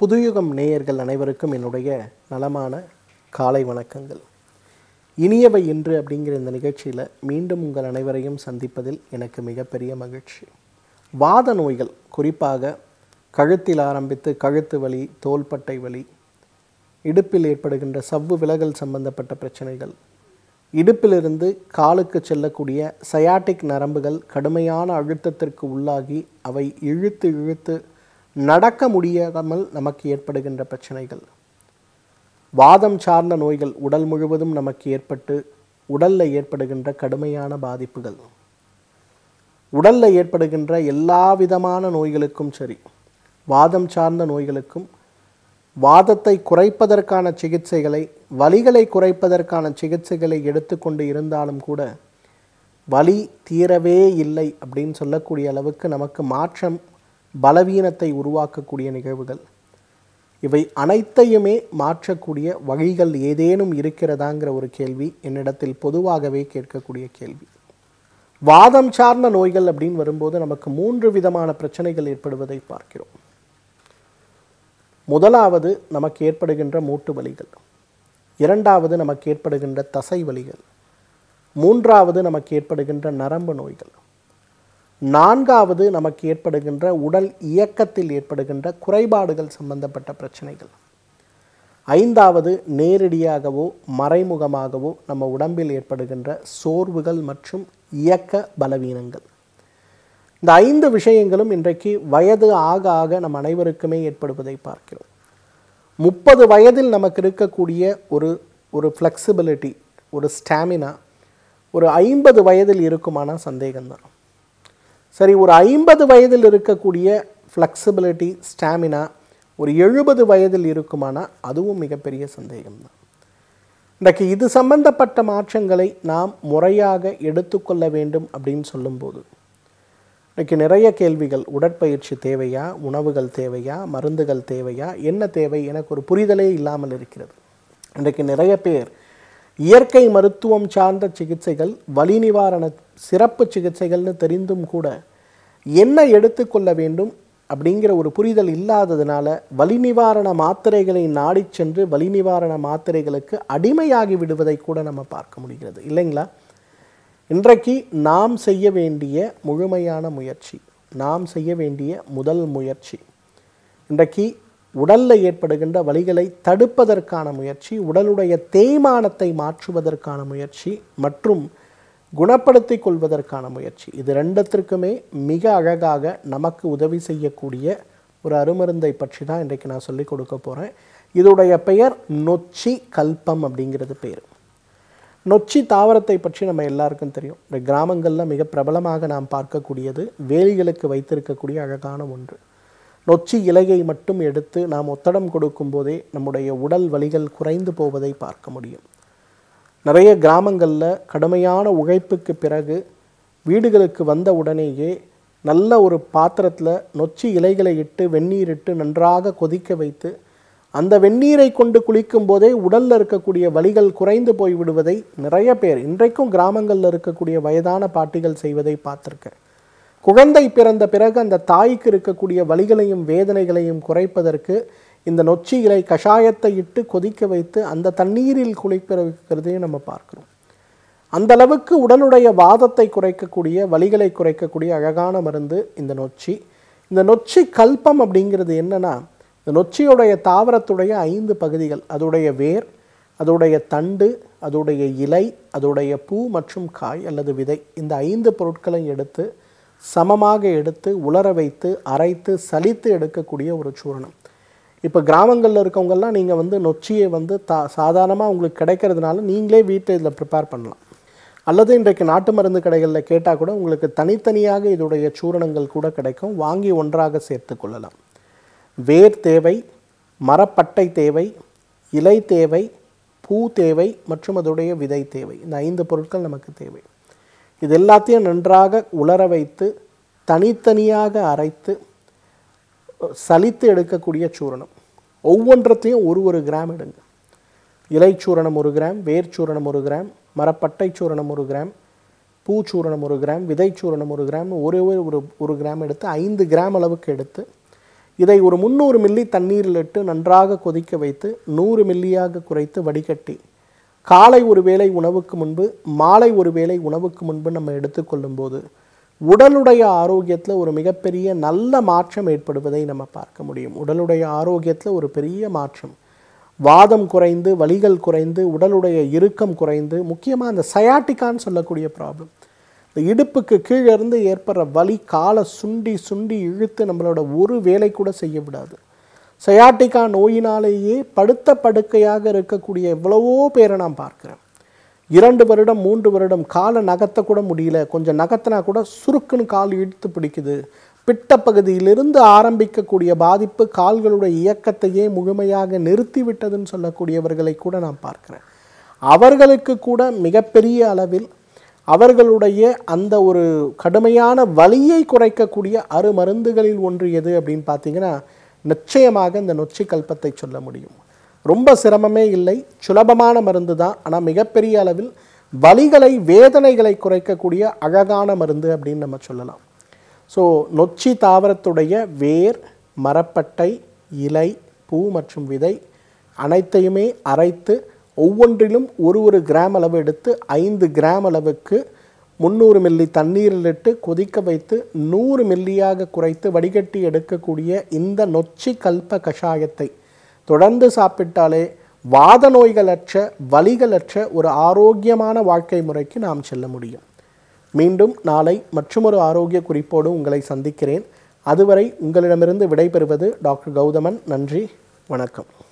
புதுயுகம் நேயர்கள் அனைவருக்கும் என்னுடைய நலமான காலை வணக்கங்கள் இனியவை இன்று அப்படிங்கிற இந்த நிகழ்ச்சியில் மீண்டும் உங்கள் அனைவரையும் சந்திப்பதில் எனக்கு மிகப்பெரிய மகிழ்ச்சி வாத நோய்கள் குறிப்பாக கழுத்தில் ஆரம்பித்து கழுத்து வலி தோள்பட்டை வலி இடுப்பில் ஏற்படுகின்ற சவ்வு விலகல் சம்பந்தப்பட்ட பிரச்சனைகள் இடுப்பிலிருந்து காலுக்கு செல்லக்கூடிய சயாட்டிக் நரம்புகள் கடுமையான அழுத்தத்திற்கு உள்ளாகி அவை இழுத்து இழுத்து நடக்க முடியாமல் நமக்கு ஏற்படுகின்ற பிரச்சனைகள் வாதம் சார்ந்த நோய்கள் உடல் முழுவதும் நமக்கு ஏற்பட்டு உடலில் ஏற்படுகின்ற கடுமையான பாதிப்புகள் உடலில் ஏற்படுகின்ற எல்லா விதமான நோய்களுக்கும் சரி வாதம் சார்ந்த நோய்களுக்கும் வாதத்தை குறைப்பதற்கான சிகிச்சைகளை வலிகளை குறைப்பதற்கான சிகிச்சைகளை எடுத்துக்கொண்டு இருந்தாலும் கூட வலி தீரவே இல்லை அப்படின்னு சொல்லக்கூடிய அளவுக்கு நமக்கு மாற்றம் பலவீனத்தை உருவாக்கக்கூடிய நிகழ்வுகள் இவை அனைத்தையுமே மாற்றக்கூடிய வகைகள் ஏதேனும் இருக்கிறதாங்கிற ஒரு கேள்வி என்னிடத்தில் பொதுவாகவே கேட்கக்கூடிய கேள்வி வாதம் சார்ந்த நோய்கள் அப்படின்னு வரும்போது நமக்கு மூன்று விதமான பிரச்சனைகள் ஏற்படுவதை பார்க்கிறோம் முதலாவது நமக்கு ஏற்படுகின்ற மூட்டு வலிகள் இரண்டாவது நமக்கு ஏற்படுகின்ற தசை வலிகள் மூன்றாவது நமக்கு ஏற்படுகின்ற நரம்பு நோய்கள் நான்காவது நமக்கு ஏற்படுகின்ற உடல் இயக்கத்தில் ஏற்படுகின்ற குறைபாடுகள் சம்பந்தப்பட்ட பிரச்சனைகள் ஐந்தாவது நேரடியாகவோ மறைமுகமாகவோ நம்ம உடம்பில் ஏற்படுகின்ற சோர்வுகள் மற்றும் இயக்க பலவீனங்கள் இந்த ஐந்து விஷயங்களும் இன்றைக்கு வயது ஆக ஆக நம் அனைவருக்குமே ஏற்படுவதை பார்க்கிறோம் முப்பது வயதில் நமக்கு இருக்கக்கூடிய ஒரு ஒரு ஃப்ளெக்சிபிலிட்டி ஒரு ஸ்டாமினா ஒரு ஐம்பது வயதில் இருக்குமானால் சந்தேகம்தான் சரி ஒரு ஐம்பது வயதில் இருக்கக்கூடிய ஃப்ளெக்சிபிலிட்டி ஸ்டாமினா ஒரு எழுபது வயதில் இருக்குமானா அதுவும் மிகப்பெரிய சந்தேகம்தான் இன்றைக்கு இது சம்பந்தப்பட்ட மாற்றங்களை நாம் முறையாக எடுத்துக்கொள்ள வேண்டும் அப்படின்னு சொல்லும்போது இன்றைக்கு நிறைய கேள்விகள் உடற்பயிற்சி தேவையா உணவுகள் தேவையா மருந்துகள் தேவையா என்ன தேவை எனக்கு ஒரு புரிதலே இல்லாமல் இருக்கிறது இன்றைக்கு நிறைய பேர் இயற்கை மருத்துவம் சார்ந்த சிகிச்சைகள் வலி நிவாரண சிறப்பு சிகிச்சைகள்னு தெரிந்தும் கூட என்ன எடுத்துக்கொள்ள வேண்டும் அப்படிங்கிற ஒரு புரிதல் இல்லாததுனால வலி நிவாரண மாத்திரைகளை நாடி சென்று வலி நிவாரண மாத்திரைகளுக்கு அடிமையாகி விடுவதை கூட நம்ம பார்க்க முடிகிறது இல்லைங்களா இன்றைக்கு நாம் செய்ய வேண்டிய முழுமையான முயற்சி நாம் செய்ய வேண்டிய முதல் முயற்சி இன்றைக்கு உடலில் ஏற்படுகின்ற வழிகளை தடுப்பதற்கான முயற்சி உடலுடைய தேய்மானத்தை மாற்றுவதற்கான முயற்சி மற்றும் குணப்படுத்தி கொள்வதற்கான முயற்சி இது ரெண்டத்திற்குமே மிக அழகாக நமக்கு உதவி செய்யக்கூடிய ஒரு அருமருந்தை பற்றி தான் இன்றைக்கு நான் சொல்லிக் கொடுக்க போகிறேன் இதோடைய பெயர் நொச்சி கல்பம் அப்படிங்கிறது பேர் நொச்சி தாவரத்தை பற்றி நம்ம எல்லாருக்கும் தெரியும் இந்த கிராமங்களில் மிக பிரபலமாக நாம் பார்க்கக்கூடியது வேலிகளுக்கு வைத்திருக்கக்கூடிய அழகான ஒன்று நொச்சி இலையை மட்டும் எடுத்து நாம் ஒத்தடம் கொடுக்கும் போதே நம்முடைய உடல் வலிகள் குறைந்து போவதை பார்க்க முடியும் நிறைய கிராமங்களில் கடுமையான உழைப்புக்கு பிறகு வீடுகளுக்கு வந்த உடனேயே நல்ல ஒரு பாத்திரத்தில் நொச்சி இலைகளை இட்டு வெந்நீர் இட்டு நன்றாக கொதிக்க வைத்து அந்த வெந்நீரை கொண்டு குளிக்கும் போதே உடலில் இருக்கக்கூடிய வலிகள் குறைந்து போய் விடுவதை நிறைய பேர் இன்றைக்கும் கிராமங்களில் இருக்கக்கூடிய வயதான பாட்டிகள் செய்வதை பார்த்துருக்கேன் குழந்தை பிறந்த பிறகு அந்த தாய்க்கு இருக்கக்கூடிய வலிகளையும் வேதனைகளையும் குறைப்பதற்கு இந்த நொச்சி இலை கஷாயத்தை இட்டு கொதிக்க வைத்து அந்த தண்ணீரில் குளிக்க நம்ம பார்க்குறோம் அந்த அளவுக்கு உடலுடைய வாதத்தை குறைக்கக்கூடிய வலிகளை குறைக்கக்கூடிய அழகான மருந்து இந்த நொச்சி இந்த நொச்சி கல்பம் அப்படிங்கிறது என்னென்னா இந்த நொச்சியுடைய தாவரத்துடைய ஐந்து பகுதிகள் அதோடைய வேர் அதோடைய தண்டு அதோடைய இலை அதோடைய பூ மற்றும் காய் அல்லது விதை இந்த ஐந்து பொருட்களையும் எடுத்து சமமாக எடுத்து உலர வைத்து அரைத்து சலித்து எடுக்கக்கூடிய ஒரு சூரணம் இப்போ கிராமங்களில் இருக்கவங்கெல்லாம் நீங்கள் வந்து நொச்சியை வந்து தா சாதாரணமாக உங்களுக்கு கிடைக்கிறதுனால நீங்களே வீட்டில் இதில் ப்ரிப்பேர் பண்ணலாம் அல்லது இன்றைக்கு நாட்டு மருந்து கடைகளில் கேட்டால் கூட உங்களுக்கு தனித்தனியாக இதோடைய சூரணங்கள் கூட கிடைக்கும் வாங்கி ஒன்றாக சேர்த்து கொள்ளலாம் வேர் தேவை மரப்பட்டை தேவை இலை தேவை பூ தேவை மற்றும் அதோடைய விதை தேவை இந்த ஐந்து பொருட்கள் நமக்கு தேவை இது எல்லாத்தையும் நன்றாக உலர வைத்து தனித்தனியாக அரைத்து சலித்து எடுக்கக்கூடிய சூரணம் ஒவ்வொன்றத்தையும் ஒரு ஒரு கிராம் எடுங்க இலைச்சூரணம் ஒரு கிராம் வேர்ச்சூரணம் ஒரு கிராம் மரப்பட்டை சூரணம் ஒரு கிராம் பூச்சூரணம் ஒரு கிராம் விதைச்சூரணம் ஒரு கிராம் ஒரே ஒரு ஒரு கிராம் எடுத்து ஐந்து கிராம் அளவுக்கு எடுத்து இதை ஒரு முந்நூறு மில்லி தண்ணீரில் இட்டு நன்றாக கொதிக்க வைத்து நூறு மில்லியாக குறைத்து வடிகட்டி காலை ஒரு வேளை உணவுக்கு முன்பு மாலை ஒரு வேளை உணவுக்கு முன்பு நம்ம எடுத்துக்கொள்ளும் போது உடலுடைய ஆரோக்கியத்தில் ஒரு மிகப்பெரிய நல்ல மாற்றம் ஏற்படுவதை நம்ம பார்க்க முடியும் உடலுடைய ஆரோக்கியத்தில் ஒரு பெரிய மாற்றம் வாதம் குறைந்து வலிகள் குறைந்து உடலுடைய இறுக்கம் குறைந்து முக்கியமாக அந்த சயாட்டிக்கான்னு சொல்லக்கூடிய ப்ராப்ளம் இந்த இடுப்புக்கு கீழே இருந்து ஏற்படுற வலி காலை சுண்டி சுண்டி இழுத்து நம்மளோட ஒரு வேலை கூட செய்ய விடாது சயாட்டிக்கா நோயினாலேயே படுத்த படுக்கையாக இருக்கக்கூடிய எவ்வளவோ பேரை நான் பார்க்குறேன் இரண்டு வருடம் மூன்று வருடம் காலை நகர்த்த கூட முடியல கொஞ்சம் நகர்த்தினா கூட சுருக்குன்னு கால் இழுத்து பிடிக்குது பிட்டப்பகுதியிலிருந்து ஆரம்பிக்கக்கூடிய பாதிப்பு கால்களுடைய இயக்கத்தையே முழுமையாக நிறுத்திவிட்டதுன்னு சொல்லக்கூடியவர்களை கூட நான் பார்க்குறேன் அவர்களுக்கு கூட மிகப்பெரிய அளவில் அவர்களுடைய அந்த ஒரு கடுமையான வலியை குறைக்கக்கூடிய அருமருந்துகளில் ஒன்று எது அப்படின்னு பார்த்தீங்கன்னா நிச்சயமாக இந்த நொச்சி கல்பத்தை சொல்ல முடியும் ரொம்ப சிரமமே இல்லை சுலபமான மருந்து தான் ஆனால் மிகப்பெரிய அளவில் வலிகளை வேதனைகளை குறைக்கக்கூடிய அழகான மருந்து அப்படின்னு நம்ம சொல்லலாம் ஸோ நொச்சி தாவரத்துடைய வேர் மரப்பட்டை இலை பூ மற்றும் விதை அனைத்தையுமே அரைத்து ஒவ்வொன்றிலும் ஒரு ஒரு கிராம் அளவு எடுத்து ஐந்து கிராம் அளவுக்கு முந்நூறு மில்லி தண்ணீரில் இட்டு கொதிக்க வைத்து நூறு மில்லியாக குறைத்து வடிகட்டி எடுக்கக்கூடிய இந்த நொச்சி கல்ப கஷாயத்தை தொடர்ந்து சாப்பிட்டாலே வாத நோய்களற்ற வலிகளற்ற ஒரு ஆரோக்கியமான வாழ்க்கை முறைக்கு நாம் செல்ல முடியும் மீண்டும் நாளை மற்றொரு ஆரோக்கிய குறிப்போடு உங்களை சந்திக்கிறேன் அதுவரை உங்களிடமிருந்து விடைபெறுவது டாக்டர் கௌதமன் நன்றி வணக்கம்